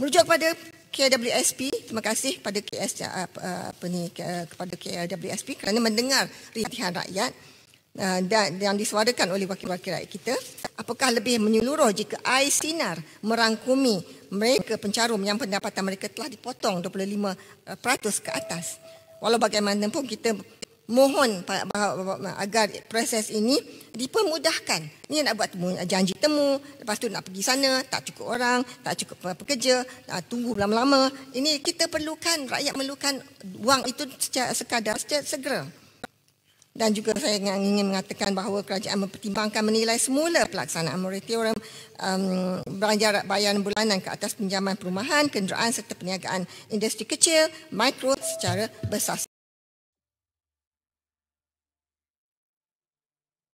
merujuk kepada KWSP terima kasih pada KS ah, ah, ah, apa ni kepada KWSP kerana mendengar rintihan rakyat dan yang disuarakan oleh wakil-wakil rakyat kita apakah lebih menyeluruh jika AIS sinar merangkumi mereka pencarum yang pendapatan mereka telah dipotong 25% ke atas walau bagaimanapun kita mohon agar proses ini dipermudahkan. Ini nak buat temu, janji temu, lepas tu nak pergi sana, tak cukup orang, tak cukup pekerja, tunggu lama-lama. Ini kita perlukan, rakyat memerlukan wang itu secara sekadar secara segera. Dan juga saya ingin mengatakan bahawa kerajaan mempertimbangkan menilai semula pelaksanaan moratorium um, belanjar bayaran bulanan ke atas pinjaman perumahan, kenderaan serta perniagaan industri kecil, mikro secara bersas.